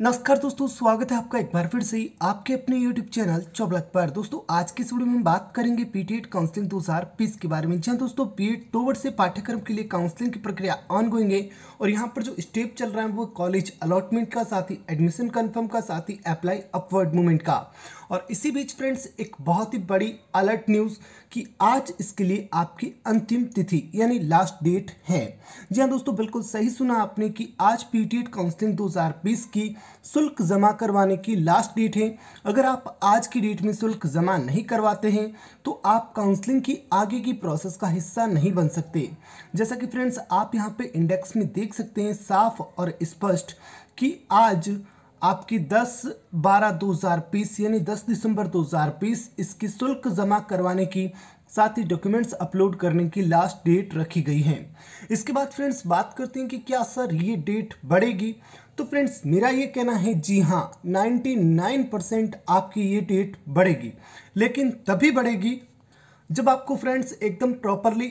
नमस्कार दोस्तों स्वागत है आपका एक बार फिर से आपके अपने YouTube चैनल चौबलक पर दोस्तों आज के इस वीडियो में हम बात करेंगे पीटीएड काउंसलिंग बीस के बारे में जहाँ दोस्तों बी एड दो वर्ष से पाठ्यक्रम के लिए काउंसलिंग की प्रक्रिया ऑन गोइंग है और यहाँ पर जो स्टेप चल रहा है वो कॉलेज अलॉटमेंट का साथ ही एडमिशन कन्फर्म का साथ ही अप्लाई अपवर्ड मूवमेंट का और इसी बीच फ्रेंड्स एक बहुत ही बड़ी अलर्ट न्यूज़ कि आज इसके लिए आपकी अंतिम तिथि यानी लास्ट डेट है जी हाँ दोस्तों बिल्कुल सही सुना आपने कि आज पीटीएड काउंसलिंग 2020 की शुल्क जमा करवाने की लास्ट डेट है अगर आप आज की डेट में शुल्क जमा नहीं करवाते हैं तो आप काउंसलिंग की आगे की प्रोसेस का हिस्सा नहीं बन सकते जैसा कि फ्रेंड्स आप यहाँ पे इंडेक्स में देख सकते हैं साफ और स्पष्ट कि आज आपकी 10 बारह 2020 यानी 10 दिसंबर 2020 इसकी शुल्क जमा करवाने की साथ ही डॉक्यूमेंट्स अपलोड करने की लास्ट डेट रखी गई है इसके बाद फ्रेंड्स बात करते हैं कि क्या सर ये डेट बढ़ेगी तो फ्रेंड्स मेरा ये कहना है जी हाँ 99 परसेंट आपकी ये डेट बढ़ेगी लेकिन तभी बढ़ेगी जब आपको फ्रेंड्स एकदम प्रॉपरली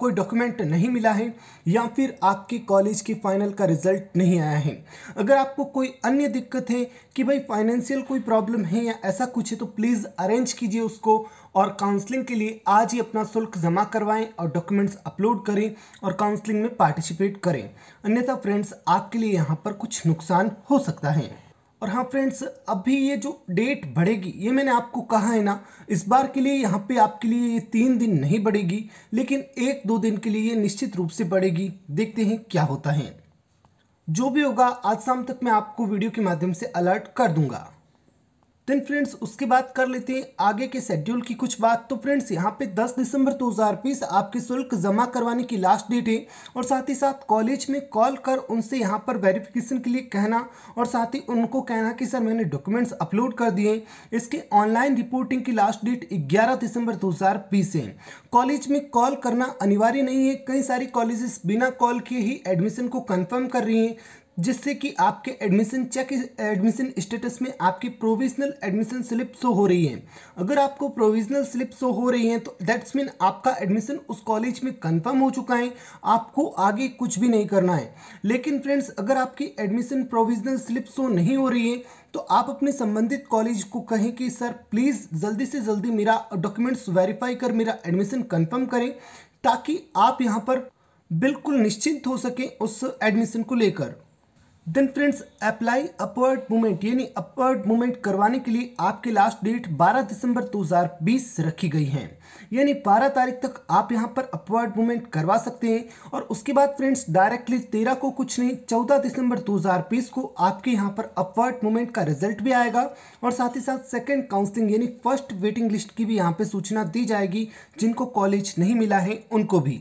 कोई डॉक्यूमेंट नहीं मिला है या फिर आपकी कॉलेज की फ़ाइनल का रिजल्ट नहीं आया है अगर आपको कोई अन्य दिक्कत है कि भाई फाइनेंशियल कोई प्रॉब्लम है या ऐसा कुछ है तो प्लीज़ अरेंज कीजिए उसको और काउंसलिंग के लिए आज ही अपना शुल्क जमा करवाएं और डॉक्यूमेंट्स अपलोड करें और काउंसलिंग में पार्टिसिपेट करें अन्यथा फ्रेंड्स आपके लिए यहाँ पर कुछ नुकसान हो सकता है और हाँ फ्रेंड्स अभी ये जो डेट बढ़ेगी ये मैंने आपको कहा है ना इस बार के लिए यहाँ पे आपके लिए ये तीन दिन नहीं बढ़ेगी लेकिन एक दो दिन के लिए ये निश्चित रूप से बढ़ेगी देखते हैं क्या होता है जो भी होगा आज शाम तक मैं आपको वीडियो के माध्यम से अलर्ट कर दूंगा देन फ्रेंड्स उसके बाद कर लेते हैं आगे के शेड्यूल की कुछ बात तो फ्रेंड्स यहाँ पे 10 दिसंबर 2020 आपके शुल्क जमा करवाने की लास्ट डेट है और साथ ही साथ कॉलेज में कॉल कर उनसे यहाँ पर वेरिफिकेशन के लिए कहना और साथ ही उनको कहना कि सर मैंने डॉक्यूमेंट्स अपलोड कर दिए इसके ऑनलाइन रिपोर्टिंग की लास्ट डेट ग्यारह दिसंबर दो है कॉलेज में कॉल करना अनिवार्य नहीं है कई सारी कॉलेजेस बिना कॉल किए ही एडमिशन को कन्फर्म कर रही हैं जिससे कि आपके एडमिशन चेक एडमिशन स्टेटस में आपकी प्रोविजनल एडमिशन स्लिप शो हो रही है अगर आपको प्रोविजनल स्लिप शो हो रही है तो दैट्स मीन आपका एडमिशन उस कॉलेज में कंफर्म हो चुका है आपको आगे कुछ भी नहीं करना है लेकिन फ्रेंड्स अगर आपकी एडमिशन प्रोविजनल स्लिप शो नहीं हो रही है तो आप अपने संबंधित कॉलेज को कहें कि सर प्लीज़ जल्दी से जल्दी मेरा डॉक्यूमेंट्स वेरीफाई कर मेरा एडमिशन कन्फर्म करें ताकि आप यहाँ पर बिल्कुल निश्चिंत हो सकें उस एडमिशन को लेकर then friends apply upward movement यानी अपवर्ड मूवमेंट करवाने के लिए आपकी लास्ट डेट 12 दिसंबर 2020 रखी गई है यानी 12 तारीख तक आप यहां पर अपवर्ड मूवमेंट करवा सकते हैं और उसके बाद फ्रेंड्स डायरेक्टली 13 को कुछ नहीं 14 दिसंबर 2020 को आपके यहां पर अपवर्ड मूवमेंट का रिजल्ट भी आएगा और साथ ही साथ सेकेंड काउंसलिंग यानी फर्स्ट वेटिंग लिस्ट की भी यहाँ पर सूचना दी जाएगी जिनको कॉलेज नहीं मिला है उनको भी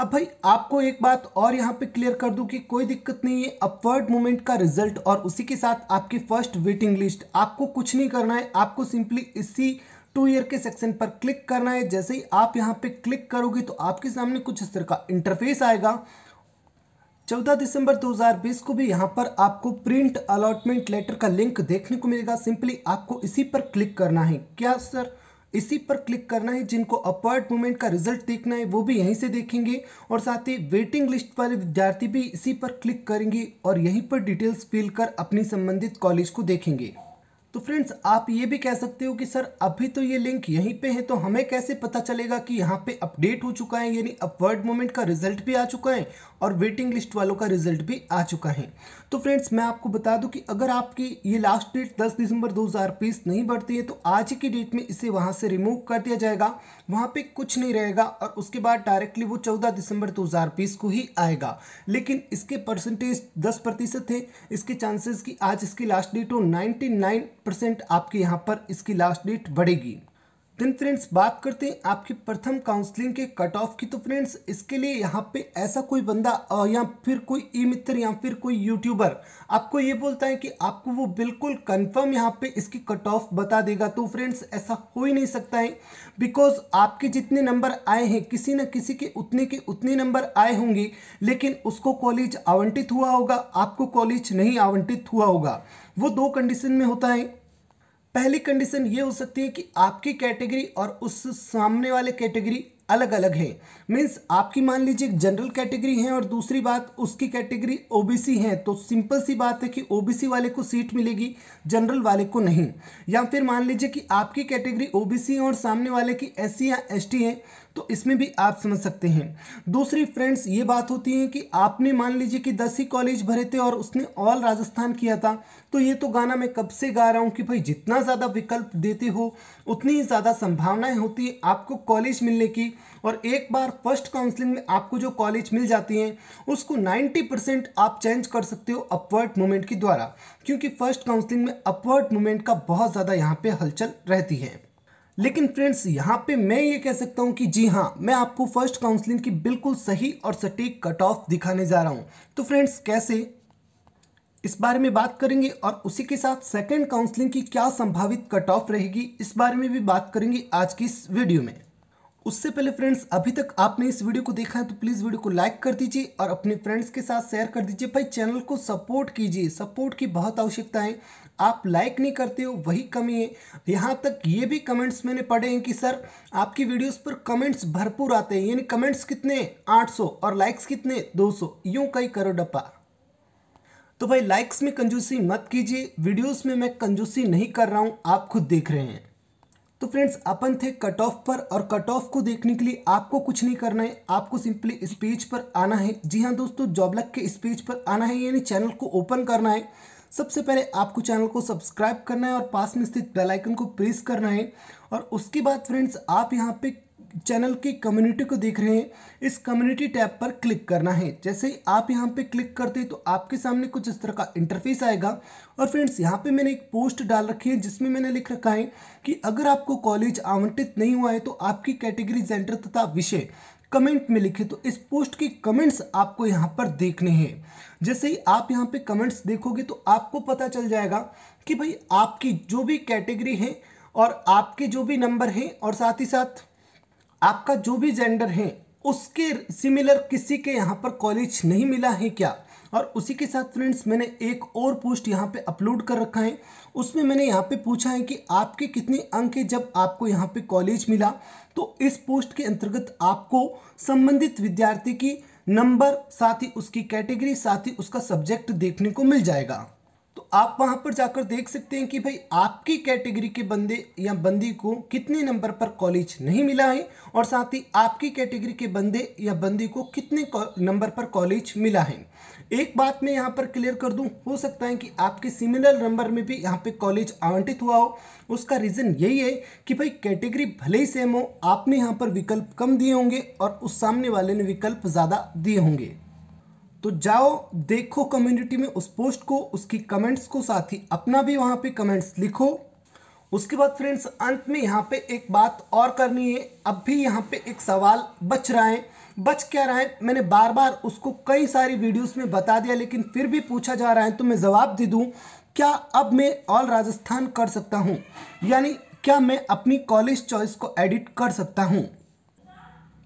अब भाई आपको एक बात और यहाँ पे क्लियर कर दूं कि कोई दिक्कत नहीं है अपवर्ड मूवमेंट का रिजल्ट और उसी के साथ आपकी फर्स्ट वेटिंग लिस्ट आपको कुछ नहीं करना है आपको सिंपली इसी टू ईयर के सेक्शन पर क्लिक करना है जैसे ही आप यहाँ पे क्लिक करोगे तो आपके सामने कुछ इस तरह का इंटरफेस आएगा चौदह दिसंबर 2020 को भी यहाँ पर आपको प्रिंट अलॉटमेंट लेटर का लिंक देखने को मिलेगा सिंपली आपको इसी पर क्लिक करना है क्या सर इसी पर क्लिक करना है जिनको अपवर्ड मूवमेंट का रिजल्ट देखना है वो भी यहीं से देखेंगे और साथ ही वेटिंग लिस्ट वाले विद्यार्थी भी इसी पर क्लिक करेंगे और यहीं पर डिटेल्स फिल कर अपनी संबंधित कॉलेज को देखेंगे तो फ्रेंड्स आप ये भी कह सकते हो कि सर अभी तो ये लिंक यहीं पे है तो हमें कैसे पता चलेगा कि यहाँ पे अपडेट हो चुका है यानी अपवर्ड मोमेंट का रिजल्ट भी आ चुका है और वेटिंग लिस्ट वालों का रिजल्ट भी आ चुका है तो फ्रेंड्स मैं आपको बता दूं कि अगर आपकी ये लास्ट डेट 10 दिसंबर 2020 नहीं बढ़ती है तो आज की डेट में इसे वहाँ से रिमूव कर दिया जाएगा वहाँ पे कुछ नहीं रहेगा और उसके बाद डायरेक्टली वो 14 दिसंबर 2020 को ही आएगा लेकिन इसके परसेंटेज दस प्रतिशत है इसके चांसेस की आज इसकी लास्ट डेट हो नाइन्टी आपके यहाँ पर इसकी लास्ट डेट बढ़ेगी देन फ्रेंड्स बात करते हैं आपकी प्रथम काउंसलिंग के कट ऑफ की तो फ्रेंड्स इसके लिए यहाँ पे ऐसा कोई बंदा या फिर कोई ई मित्र या फिर कोई यूट्यूबर आपको ये बोलता है कि आपको वो बिल्कुल कंफर्म यहाँ पे इसकी कट ऑफ बता देगा तो फ्रेंड्स ऐसा हो ही नहीं सकता है बिकॉज आपके जितने नंबर आए हैं किसी न किसी के उतने के उतने नंबर आए होंगे लेकिन उसको कॉलेज आवंटित हुआ होगा आपको कॉलेज नहीं आवंटित हुआ होगा वो दो कंडीशन में होता है पहली कंडीशन ये हो सकती है कि आपकी कैटेगरी और उस सामने वाले कैटेगरी अलग अलग है मीन्स आपकी मान लीजिए एक जनरल कैटेगरी है और दूसरी बात उसकी कैटेगरी ओबीसी है तो सिंपल सी बात है कि ओबीसी वाले को सीट मिलेगी जनरल वाले को नहीं या फिर मान लीजिए कि आपकी कैटेगरी ओबीसी है और सामने वाले की एस या एस है तो इसमें भी आप समझ सकते हैं दूसरी फ्रेंड्स ये बात होती है कि आपने मान लीजिए कि दस ही कॉलेज भरे थे और उसने ऑल राजस्थान किया था तो ये तो गाना मैं कब से गा रहा हूँ कि भाई जितना ज़्यादा विकल्प देते हो उतनी ही ज़्यादा संभावनाएं होती है आपको कॉलेज मिलने की और एक बार फर्स्ट काउंसलिंग में आपको जो कॉलेज मिल जाती हैं उसको 90 परसेंट आप चेंज कर सकते हो अपवर्ड मूवमेंट के द्वारा क्योंकि फर्स्ट काउंसलिंग में अपवर्ड मूवमेंट का बहुत ज़्यादा यहाँ पे हलचल रहती है लेकिन फ्रेंड्स यहाँ पे मैं ये कह सकता हूँ कि जी हाँ मैं आपको फर्स्ट काउंसलिंग की बिल्कुल सही और सटीक कट ऑफ दिखाने जा रहा हूँ तो फ्रेंड्स कैसे इस बारे में बात करेंगे और उसी के साथ सेकंड काउंसलिंग की क्या संभावित कट ऑफ रहेगी इस बारे में भी बात करेंगे आज की इस वीडियो में उससे पहले फ्रेंड्स अभी तक आपने इस वीडियो को देखा है तो प्लीज़ वीडियो को लाइक कर दीजिए और अपने फ्रेंड्स के साथ शेयर कर दीजिए भाई चैनल को सपोर्ट कीजिए सपोर्ट की बहुत आवश्यकता है आप लाइक नहीं करते हो वही कमी है यहाँ तक ये भी कमेंट्स मैंने पढ़े हैं कि सर आपकी वीडियोस पर कमेंट्स भरपूर आते हैं यानी कमेंट्स कितने सौ और लाइक्स कितने दो सौ यूँ कई करो डप्पा तो भाई लाइक्स में कंजूसी मत कीजिए वीडियोस में मैं कंजूसी नहीं कर रहा हूँ आप खुद देख रहे हैं तो फ्रेंड्स अपन थे कट ऑफ पर और कट ऑफ को देखने के लिए आपको कुछ नहीं करना है आपको सिंपली इस पेज पर आना है जी हाँ दोस्तों जॉबलक के इस पेज पर आना है यानी चैनल को ओपन करना है सबसे पहले आपको चैनल को सब्सक्राइब करना है और पास में स्थित बेल आइकन को प्रेस करना है और उसके बाद फ्रेंड्स आप यहाँ पे चैनल की कम्युनिटी को देख रहे हैं इस कम्युनिटी टैब पर क्लिक करना है जैसे ही आप यहाँ पे क्लिक करते हैं तो आपके सामने कुछ इस तरह का इंटरफेस आएगा और फ्रेंड्स यहाँ पे मैंने एक पोस्ट डाल रखी है जिसमें मैंने लिख रखा है कि अगर आपको कॉलेज आवंटित नहीं हुआ है तो आपकी कैटेगरी सेंटर तथा विषय कमेंट में लिखे तो इस पोस्ट के कमेंट्स आपको यहाँ पर देखने हैं जैसे ही आप यहाँ पे कमेंट्स देखोगे तो आपको पता चल जाएगा कि भाई आपकी जो भी कैटेगरी है और आपके जो भी नंबर हैं और साथ ही साथ आपका जो भी जेंडर है उसके सिमिलर किसी के यहाँ पर कॉलेज नहीं मिला है क्या और उसी के साथ फ्रेंड्स मैंने एक और पोस्ट यहाँ पे अपलोड कर रखा है उसमें मैंने यहाँ पे पूछा है कि आपके कितने अंक है जब आपको यहाँ पे कॉलेज मिला तो इस पोस्ट के अंतर्गत आपको संबंधित विद्यार्थी की नंबर साथ ही उसकी कैटेगरी साथ ही उसका सब्जेक्ट देखने को मिल जाएगा आप वहाँ पर जाकर देख सकते हैं कि भाई आपकी कैटेगरी के बंदे या बंदी को कितने नंबर पर कॉलेज नहीं मिला है और साथ ही आपकी कैटेगरी के बंदे या बंदी को कितने नंबर पर कॉलेज मिला है एक बात मैं यहाँ पर क्लियर कर दूँ हो सकता है कि आपके सिमिलर नंबर में भी यहाँ पे कॉलेज आवंटित हुआ हो उसका रीज़न यही है कि भाई कैटेगरी भले ही सेम हो आपने यहाँ पर विकल्प कम दिए होंगे और उस सामने वाले ने विकल्प ज़्यादा दिए होंगे तो जाओ देखो कम्युनिटी में उस पोस्ट को उसकी कमेंट्स को साथ ही अपना भी वहाँ पे कमेंट्स लिखो उसके बाद फ्रेंड्स अंत में यहाँ पे एक बात और करनी है अब भी यहाँ पे एक सवाल बच रहा है बच क्या रहा है मैंने बार बार उसको कई सारी वीडियोस में बता दिया लेकिन फिर भी पूछा जा रहा है तो मैं जवाब दे दूँ क्या अब मैं ऑल राजस्थान कर सकता हूँ यानी क्या मैं अपनी कॉलेज चॉइस को एडिट कर सकता हूँ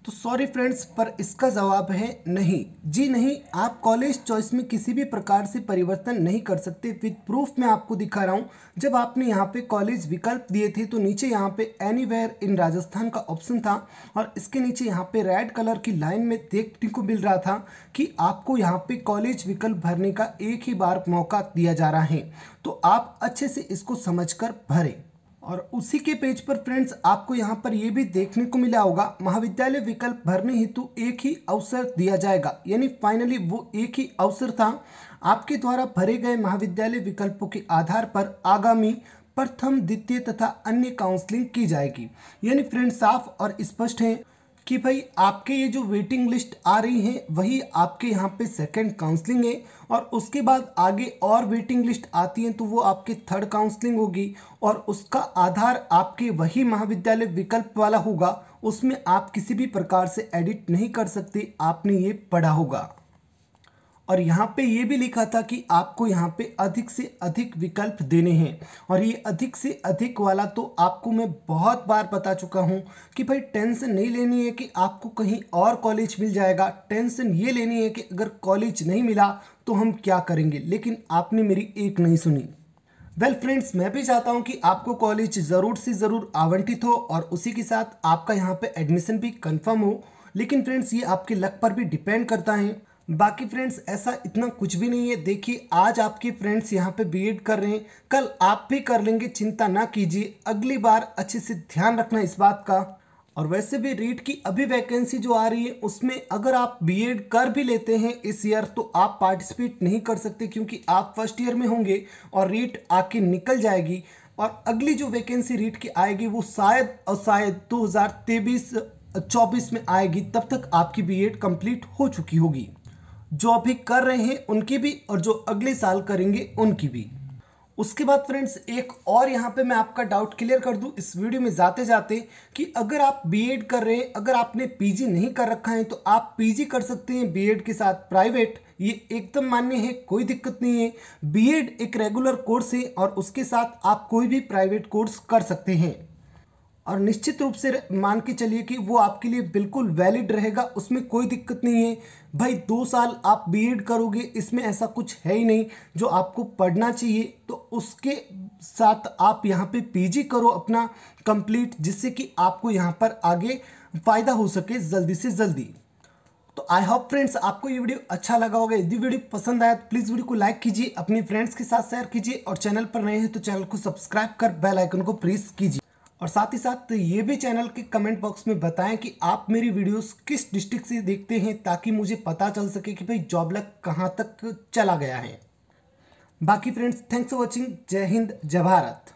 तो सॉरी फ्रेंड्स पर इसका जवाब है नहीं जी नहीं आप कॉलेज चॉइस में किसी भी प्रकार से परिवर्तन नहीं कर सकते विद प्रूफ मैं आपको दिखा रहा हूँ जब आपने यहाँ पे कॉलेज विकल्प दिए थे तो नीचे यहाँ पे एनी इन राजस्थान का ऑप्शन था और इसके नीचे यहाँ पे रेड कलर की लाइन में देखने को मिल रहा था कि आपको यहाँ पे कॉलेज विकल्प भरने का एक ही बार मौका दिया जा रहा है तो आप अच्छे से इसको समझ कर भरें और उसी के पेज पर फ्रेंड्स आपको यहाँ पर ये भी देखने को मिला होगा महाविद्यालय विकल्प भरने हेतु एक ही अवसर दिया जाएगा यानी फाइनली वो एक ही अवसर था आपके द्वारा भरे गए महाविद्यालय विकल्पों के आधार पर आगामी प्रथम द्वितीय तथा अन्य काउंसलिंग की जाएगी यानी फ्रेंड्स साफ और स्पष्ट हैं कि भाई आपके ये जो वेटिंग लिस्ट आ रही है वही आपके यहाँ पे सेकंड काउंसलिंग है और उसके बाद आगे और वेटिंग लिस्ट आती है तो वो आपके थर्ड काउंसलिंग होगी और उसका आधार आपके वही महाविद्यालय विकल्प वाला होगा उसमें आप किसी भी प्रकार से एडिट नहीं कर सकते आपने ये पढ़ा होगा और यहाँ पे ये भी लिखा था कि आपको यहाँ पे अधिक से अधिक विकल्प देने हैं और ये अधिक से अधिक वाला तो आपको मैं बहुत बार बता चुका हूँ कि भाई टेंशन नहीं लेनी है कि आपको कहीं और कॉलेज मिल जाएगा टेंशन ये लेनी है कि अगर कॉलेज नहीं मिला तो हम क्या करेंगे लेकिन आपने मेरी एक नहीं सुनी वेल well फ्रेंड्स मैं भी चाहता हूँ कि आपको कॉलेज ज़रूर से ज़रूर आवंटित हो और उसी के साथ आपका यहाँ पे एडमिशन भी कंफर्म हो लेकिन फ्रेंड्स ये आपके लक पर भी डिपेंड करता है बाकी फ्रेंड्स ऐसा इतना कुछ भी नहीं है देखिए आज आपकी फ्रेंड्स यहाँ पे बीएड कर रहे हैं कल आप भी कर लेंगे चिंता ना कीजिए अगली बार अच्छे से ध्यान रखना इस बात का और वैसे भी रीट की अभी वैकेंसी जो आ रही है उसमें अगर आप बीएड कर भी लेते हैं इस ईयर तो आप पार्टिसिपेट नहीं कर सकते क्योंकि आप फर्स्ट ईयर में होंगे और रीट आके निकल जाएगी और अगली जो वैकेंसी रीट की आएगी वो शायद और शायद दो हज़ार तेईस चौबीस में आएगी तब तक आपकी बी कंप्लीट हो चुकी होगी जो अभी कर रहे हैं उनकी भी और जो अगले साल करेंगे उनकी भी उसके बाद फ्रेंड्स एक और यहाँ पे मैं आपका डाउट क्लियर कर दूँ इस वीडियो में जाते जाते कि अगर आप बीएड कर रहे हैं अगर आपने पीजी नहीं कर रखा है तो आप पीजी कर सकते हैं बीएड के साथ प्राइवेट ये एकदम मान्य है कोई दिक्कत नहीं है बीएड एक रेगुलर कोर्स है और उसके साथ आप कोई भी प्राइवेट कोर्स कर सकते हैं और निश्चित रूप से मान के चलिए कि वो आपके लिए बिल्कुल वैलिड रहेगा उसमें कोई दिक्कत नहीं है भाई दो साल आप बी करोगे इसमें ऐसा कुछ है ही नहीं जो आपको पढ़ना चाहिए तो उसके साथ आप यहाँ पे पीजी करो अपना कंप्लीट जिससे कि आपको यहाँ पर आगे फ़ायदा हो सके जल्दी से जल्दी तो आई होप फ्रेंड्स आपको ये वीडियो अच्छा लगा होगा यदि वीडियो पसंद आया तो प्लीज़ वीडियो को लाइक कीजिए अपने फ्रेंड्स के साथ शेयर कीजिए और चैनल पर नए हैं तो चैनल को सब्सक्राइब कर बेल आइकन को प्रेस कीजिए और साथ ही साथ ये भी चैनल के कमेंट बॉक्स में बताएं कि आप मेरी वीडियोस किस डिस्ट्रिक्ट से देखते हैं ताकि मुझे पता चल सके कि भाई जॉबलक कहाँ तक चला गया है बाकी फ्रेंड्स थैंक्स फॉर वॉचिंग जय हिंद जय भारत